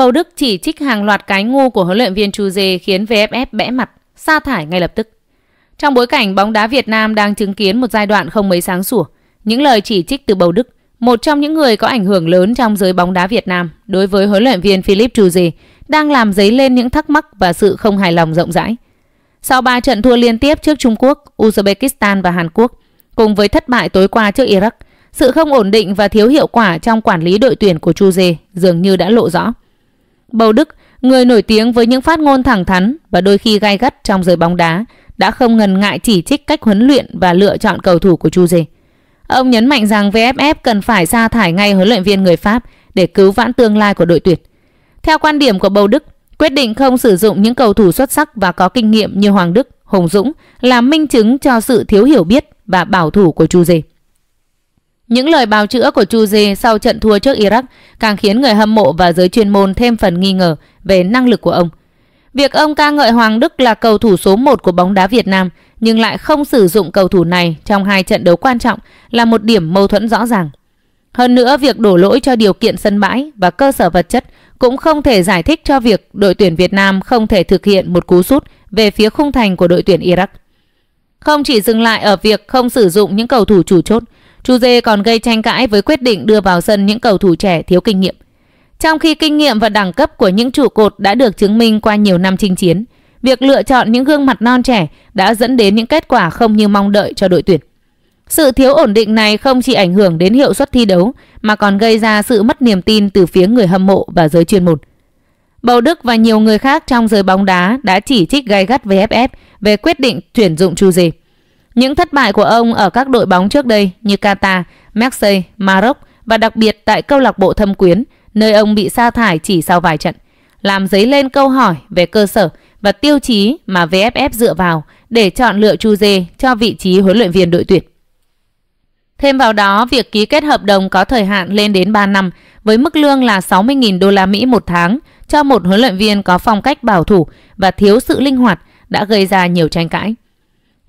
Bầu Đức chỉ trích hàng loạt cái ngu của huấn luyện viên Chu Dê khiến VFF bẽ mặt, sa thải ngay lập tức. Trong bối cảnh bóng đá Việt Nam đang chứng kiến một giai đoạn không mấy sáng sủa, những lời chỉ trích từ Bầu Đức, một trong những người có ảnh hưởng lớn trong giới bóng đá Việt Nam đối với huấn luyện viên Philip Chu Dê, đang làm dấy lên những thắc mắc và sự không hài lòng rộng rãi. Sau 3 trận thua liên tiếp trước Trung Quốc, Uzbekistan và Hàn Quốc, cùng với thất bại tối qua trước Iraq, sự không ổn định và thiếu hiệu quả trong quản lý đội tuyển của Chu Dê dường như đã lộ rõ. Bầu Đức, người nổi tiếng với những phát ngôn thẳng thắn và đôi khi gai gắt trong giới bóng đá, đã không ngần ngại chỉ trích cách huấn luyện và lựa chọn cầu thủ của Chu Dê. Ông nhấn mạnh rằng VFF cần phải sa thải ngay huấn luyện viên người Pháp để cứu vãn tương lai của đội tuyển. Theo quan điểm của Bầu Đức, quyết định không sử dụng những cầu thủ xuất sắc và có kinh nghiệm như Hoàng Đức, Hồng Dũng là minh chứng cho sự thiếu hiểu biết và bảo thủ của Chu Dê. Những lời bào chữa của Chu Dê sau trận thua trước Iraq càng khiến người hâm mộ và giới chuyên môn thêm phần nghi ngờ về năng lực của ông. Việc ông ca ngợi Hoàng Đức là cầu thủ số 1 của bóng đá Việt Nam nhưng lại không sử dụng cầu thủ này trong hai trận đấu quan trọng là một điểm mâu thuẫn rõ ràng. Hơn nữa, việc đổ lỗi cho điều kiện sân bãi và cơ sở vật chất cũng không thể giải thích cho việc đội tuyển Việt Nam không thể thực hiện một cú sút về phía khung thành của đội tuyển Iraq. Không chỉ dừng lại ở việc không sử dụng những cầu thủ chủ chốt, Chu Dê còn gây tranh cãi với quyết định đưa vào sân những cầu thủ trẻ thiếu kinh nghiệm. Trong khi kinh nghiệm và đẳng cấp của những trụ cột đã được chứng minh qua nhiều năm chinh chiến, việc lựa chọn những gương mặt non trẻ đã dẫn đến những kết quả không như mong đợi cho đội tuyển. Sự thiếu ổn định này không chỉ ảnh hưởng đến hiệu suất thi đấu mà còn gây ra sự mất niềm tin từ phía người hâm mộ và giới chuyên môn. Bầu Đức và nhiều người khác trong giới bóng đá đã chỉ trích gay gắt VFF về quyết định tuyển dụng Chu Dê. Những thất bại của ông ở các đội bóng trước đây như Qatar, Marseille, Maroc và đặc biệt tại câu lạc bộ Thâm Quyến, nơi ông bị sa thải chỉ sau vài trận, làm dấy lên câu hỏi về cơ sở và tiêu chí mà VFF dựa vào để chọn lựa Chu Dê cho vị trí huấn luyện viên đội tuyển. Thêm vào đó, việc ký kết hợp đồng có thời hạn lên đến 3 năm với mức lương là 60.000 đô la Mỹ một tháng cho một huấn luyện viên có phong cách bảo thủ và thiếu sự linh hoạt đã gây ra nhiều tranh cãi.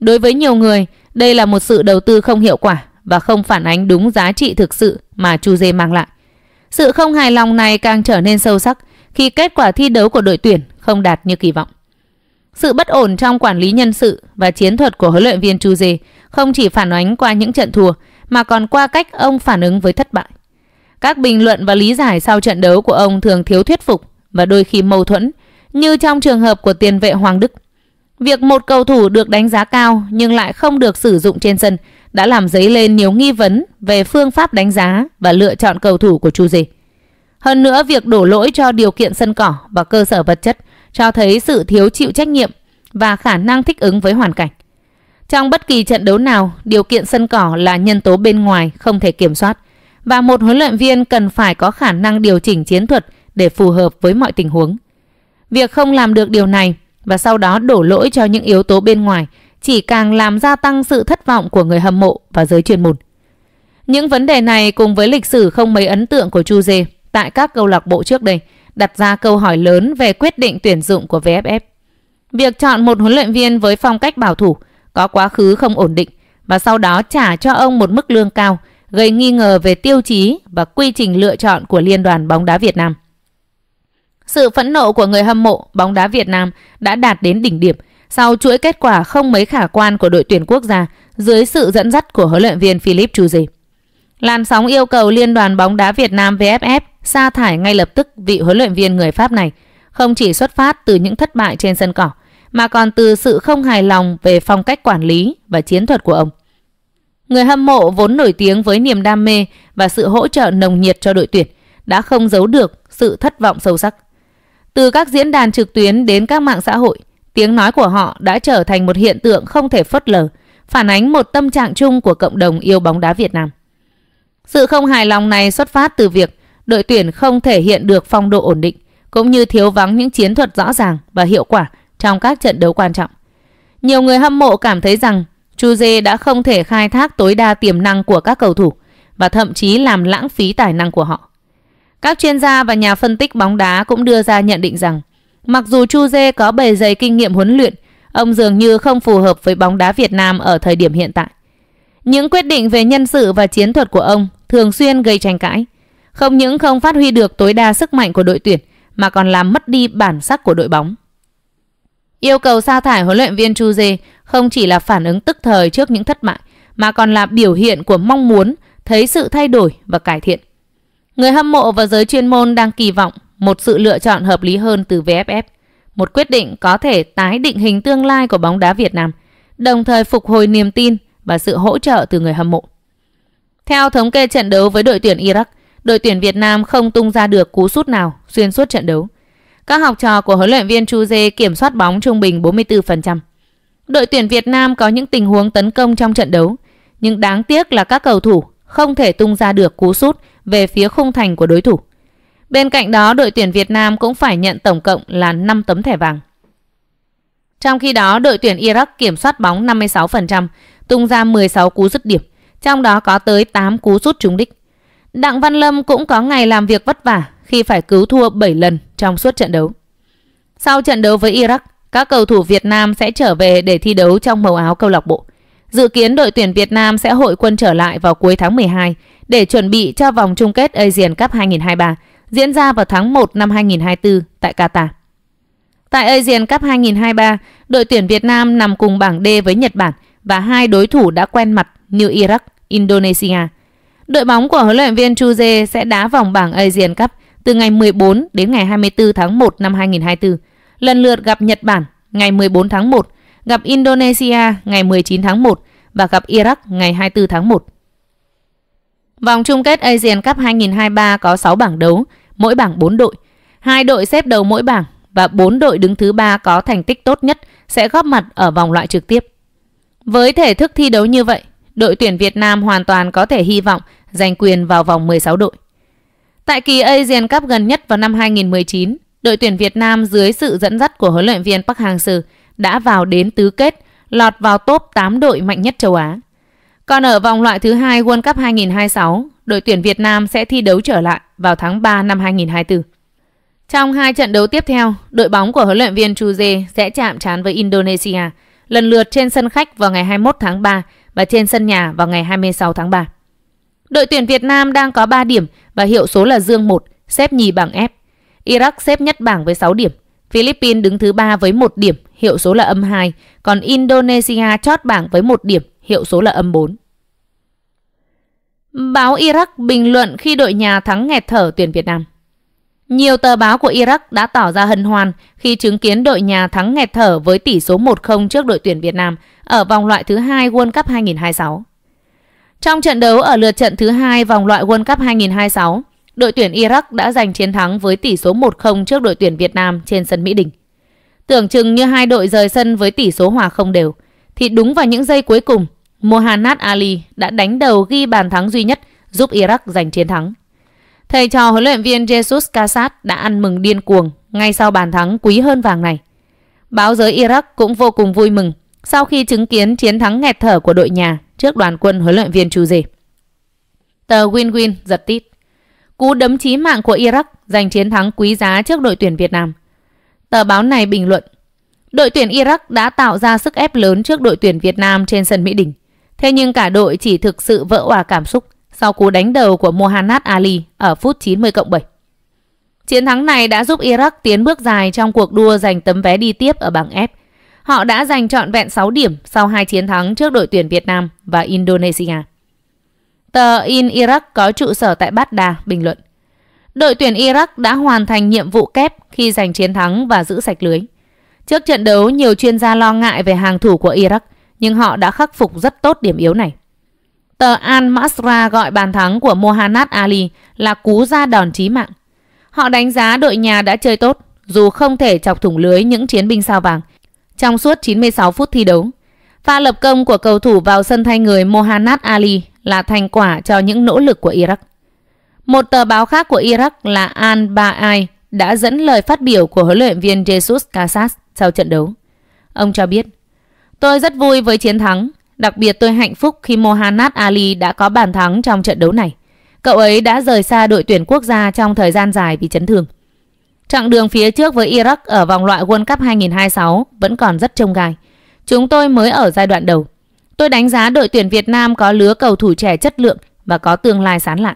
Đối với nhiều người, đây là một sự đầu tư không hiệu quả và không phản ánh đúng giá trị thực sự mà Chu Dê mang lại. Sự không hài lòng này càng trở nên sâu sắc khi kết quả thi đấu của đội tuyển không đạt như kỳ vọng. Sự bất ổn trong quản lý nhân sự và chiến thuật của huấn luyện viên Chu Dê không chỉ phản ánh qua những trận thua mà còn qua cách ông phản ứng với thất bại. Các bình luận và lý giải sau trận đấu của ông thường thiếu thuyết phục và đôi khi mâu thuẫn, như trong trường hợp của tiền vệ Hoàng Đức. Việc một cầu thủ được đánh giá cao nhưng lại không được sử dụng trên sân đã làm dấy lên nhiều nghi vấn về phương pháp đánh giá và lựa chọn cầu thủ của Chu Dê. Hơn nữa, việc đổ lỗi cho điều kiện sân cỏ và cơ sở vật chất cho thấy sự thiếu chịu trách nhiệm và khả năng thích ứng với hoàn cảnh. Trong bất kỳ trận đấu nào, điều kiện sân cỏ là nhân tố bên ngoài không thể kiểm soát và một huấn luyện viên cần phải có khả năng điều chỉnh chiến thuật để phù hợp với mọi tình huống. Việc không làm được điều này và sau đó đổ lỗi cho những yếu tố bên ngoài chỉ càng làm gia tăng sự thất vọng của người hâm mộ và giới chuyên môn. Những vấn đề này cùng với lịch sử không mấy ấn tượng của Chu Dê tại các câu lạc bộ trước đây đặt ra câu hỏi lớn về quyết định tuyển dụng của VFF. Việc chọn một huấn luyện viên với phong cách bảo thủ, có quá khứ không ổn định và sau đó trả cho ông một mức lương cao gây nghi ngờ về tiêu chí và quy trình lựa chọn của Liên đoàn bóng đá Việt Nam. Sự phẫn nộ của người hâm mộ bóng đá Việt Nam đã đạt đến đỉnh điểm sau chuỗi kết quả không mấy khả quan của đội tuyển quốc gia dưới sự dẫn dắt của huấn luyện viên Philip Chuzi. Làn sóng yêu cầu Liên đoàn bóng đá Việt Nam VFF sa thải ngay lập tức vị huấn luyện viên người Pháp này không chỉ xuất phát từ những thất bại trên sân cỏ mà còn từ sự không hài lòng về phong cách quản lý và chiến thuật của ông. Người hâm mộ vốn nổi tiếng với niềm đam mê và sự hỗ trợ nồng nhiệt cho đội tuyển đã không giấu được sự thất vọng sâu sắc. Từ các diễn đàn trực tuyến đến các mạng xã hội, tiếng nói của họ đã trở thành một hiện tượng không thể phớt lờ, phản ánh một tâm trạng chung của cộng đồng yêu bóng đá Việt Nam. Sự không hài lòng này xuất phát từ việc đội tuyển không thể hiện được phong độ ổn định, cũng như thiếu vắng những chiến thuật rõ ràng và hiệu quả trong các trận đấu quan trọng. Nhiều người hâm mộ cảm thấy rằng Chuze đã không thể khai thác tối đa tiềm năng của các cầu thủ và thậm chí làm lãng phí tài năng của họ. Các chuyên gia và nhà phân tích bóng đá cũng đưa ra nhận định rằng mặc dù Chu Dê có bề dày kinh nghiệm huấn luyện, ông dường như không phù hợp với bóng đá Việt Nam ở thời điểm hiện tại. Những quyết định về nhân sự và chiến thuật của ông thường xuyên gây tranh cãi, không những không phát huy được tối đa sức mạnh của đội tuyển mà còn làm mất đi bản sắc của đội bóng. Yêu cầu sa thải huấn luyện viên Chu Dê không chỉ là phản ứng tức thời trước những thất bại mà còn là biểu hiện của mong muốn thấy sự thay đổi và cải thiện. Người hâm mộ và giới chuyên môn đang kỳ vọng một sự lựa chọn hợp lý hơn từ VFF, một quyết định có thể tái định hình tương lai của bóng đá Việt Nam, đồng thời phục hồi niềm tin và sự hỗ trợ từ người hâm mộ. Theo thống kê trận đấu với đội tuyển Iraq, đội tuyển Việt Nam không tung ra được cú sút nào xuyên suốt trận đấu. Các học trò của huấn luyện viên Chu Dê kiểm soát bóng trung bình 44%. Đội tuyển Việt Nam có những tình huống tấn công trong trận đấu, nhưng đáng tiếc là các cầu thủ không thể tung ra được cú sút về phía khung thành của đối thủ. Bên cạnh đó, đội tuyển Việt Nam cũng phải nhận tổng cộng là 5 tấm thẻ vàng. Trong khi đó, đội tuyển Iraq kiểm soát bóng 56%, tung ra 16 cú dứt điểm, trong đó có tới 8 cú sút trúng đích. Đặng Văn Lâm cũng có ngày làm việc vất vả khi phải cứu thua 7 lần trong suốt trận đấu. Sau trận đấu với Iraq, các cầu thủ Việt Nam sẽ trở về để thi đấu trong màu áo câu lạc bộ. Dự kiến đội tuyển Việt Nam sẽ hội quân trở lại vào cuối tháng 12 để chuẩn bị cho vòng chung kết Asian Cup 2023 diễn ra vào tháng 1 năm 2024 tại Qatar. Tại Asian Cup 2023, đội tuyển Việt Nam nằm cùng bảng D với Nhật Bản và hai đối thủ đã quen mặt như Iraq, Indonesia. Đội bóng của huấn luyện viên Chu Jae sẽ đá vòng bảng Asian Cup từ ngày 14 đến ngày 24 tháng 1 năm 2024, lần lượt gặp Nhật Bản ngày 14 tháng 1, gặp Indonesia ngày 19 tháng 1 và gặp Iraq ngày 24 tháng 1. Vòng chung kết Asian Cup 2023 có 6 bảng đấu, mỗi bảng 4 đội. Hai đội xếp đầu mỗi bảng và 4 đội đứng thứ ba có thành tích tốt nhất sẽ góp mặt ở vòng loại trực tiếp. Với thể thức thi đấu như vậy, đội tuyển Việt Nam hoàn toàn có thể hy vọng giành quyền vào vòng 16 đội. Tại kỳ Asian Cup gần nhất vào năm 2019, đội tuyển Việt Nam dưới sự dẫn dắt của huấn luyện viên Park Hang-seo đã vào đến tứ kết, lọt vào top 8 đội mạnh nhất châu Á. Còn ở vòng loại thứ hai World Cup 2026, đội tuyển Việt Nam sẽ thi đấu trở lại vào tháng 3 năm 2024. Trong hai trận đấu tiếp theo, đội bóng của huấn luyện viên Chuje sẽ chạm trán với Indonesia lần lượt trên sân khách vào ngày 21 tháng 3 và trên sân nhà vào ngày 26 tháng 3. Đội tuyển Việt Nam đang có 3 điểm và hiệu số là dương 1, xếp nhì bảng F. Iraq xếp nhất bảng với 6 điểm. Philippines đứng thứ 3 với 1 điểm, hiệu số là âm 2, còn Indonesia chót bảng với 1 điểm, hiệu số là âm 4. Báo Iraq bình luận khi đội nhà thắng nghẹt thở tuyển Việt Nam. Nhiều tờ báo của Iraq đã tỏ ra hân hoan khi chứng kiến đội nhà thắng nghẹt thở với tỷ số 1-0 trước đội tuyển Việt Nam ở vòng loại thứ hai World Cup 2026. Trong trận đấu ở lượt trận thứ hai vòng loại World Cup 2026, đội tuyển Iraq đã giành chiến thắng với tỷ số 1-0 trước đội tuyển Việt Nam trên sân Mỹ Đình. Tưởng chừng như hai đội rời sân với tỷ số hòa không đều, thì đúng vào những giây cuối cùng, Mohanad Ali đã đánh đầu ghi bàn thắng duy nhất giúp Iraq giành chiến thắng. Thầy trò huấn luyện viên Jesus Casas đã ăn mừng điên cuồng ngay sau bàn thắng quý hơn vàng này. Báo giới Iraq cũng vô cùng vui mừng sau khi chứng kiến chiến thắng nghẹt thở của đội nhà trước đoàn quân huấn luyện viên Chu Dê. Tờ Win Win giật tít. Cú đấm chí mạng của Iraq giành chiến thắng quý giá trước đội tuyển Việt Nam. Tờ báo này bình luận, đội tuyển Iraq đã tạo ra sức ép lớn trước đội tuyển Việt Nam trên sân Mỹ Đình. Thế nhưng cả đội chỉ thực sự vỡ hòa cảm xúc sau cú đánh đầu của Mohanad Ali ở phút 90 cộng 7. Chiến thắng này đã giúp Iraq tiến bước dài trong cuộc đua giành tấm vé đi tiếp ở bảng F. Họ đã giành trọn vẹn 6 điểm sau hai chiến thắng trước đội tuyển Việt Nam và Indonesia. Tờ In Iraq có trụ sở tại Baghdad bình luận. Đội tuyển Iraq đã hoàn thành nhiệm vụ kép khi giành chiến thắng và giữ sạch lưới. Trước trận đấu, nhiều chuyên gia lo ngại về hàng thủ của Iraq – nhưng họ đã khắc phục rất tốt điểm yếu này. Tờ Al-Masra gọi bàn thắng của Mohanad Ali là cú ra đòn chí mạng. Họ đánh giá đội nhà đã chơi tốt, dù không thể chọc thủng lưới những chiến binh sao vàng. Trong suốt 96 phút thi đấu, pha lập công của cầu thủ vào sân thay người Mohanad Ali là thành quả cho những nỗ lực của Iraq. Một tờ báo khác của Iraq là Al-Ba'ai đã dẫn lời phát biểu của huấn luyện viên Jesus Casas sau trận đấu. Ông cho biết, Tôi rất vui với chiến thắng. Đặc biệt tôi hạnh phúc khi Mohanad Ali đã có bàn thắng trong trận đấu này. Cậu ấy đã rời xa đội tuyển quốc gia trong thời gian dài vì chấn thương. Chặng đường phía trước với Iraq ở vòng loại World Cup 2026 vẫn còn rất trông gai. Chúng tôi mới ở giai đoạn đầu. Tôi đánh giá đội tuyển Việt Nam có lứa cầu thủ trẻ chất lượng và có tương lai sáng lạn.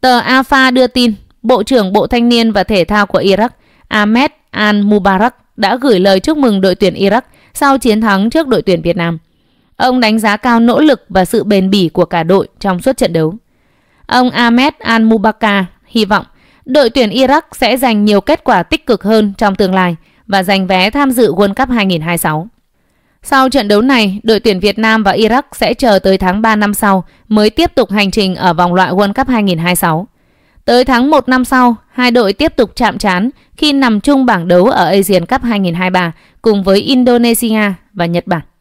Tờ AFA đưa tin, Bộ trưởng Bộ Thanh niên và Thể thao của Iraq Ahmed Al-Mubarak đã gửi lời chúc mừng đội tuyển Iraq sau chiến thắng trước đội tuyển Việt Nam. Ông đánh giá cao nỗ lực và sự bền bỉ của cả đội trong suốt trận đấu. Ông Ahmed Al-Mubaka hy vọng đội tuyển Iraq sẽ giành nhiều kết quả tích cực hơn trong tương lai và giành vé tham dự World Cup 2026. Sau trận đấu này, đội tuyển Việt Nam và Iraq sẽ chờ tới tháng 3 năm sau mới tiếp tục hành trình ở vòng loại World Cup 2026. Tới tháng 1 năm sau, hai đội tiếp tục chạm trán khi nằm chung bảng đấu ở Asian Cup 2023 cùng với Indonesia và Nhật Bản.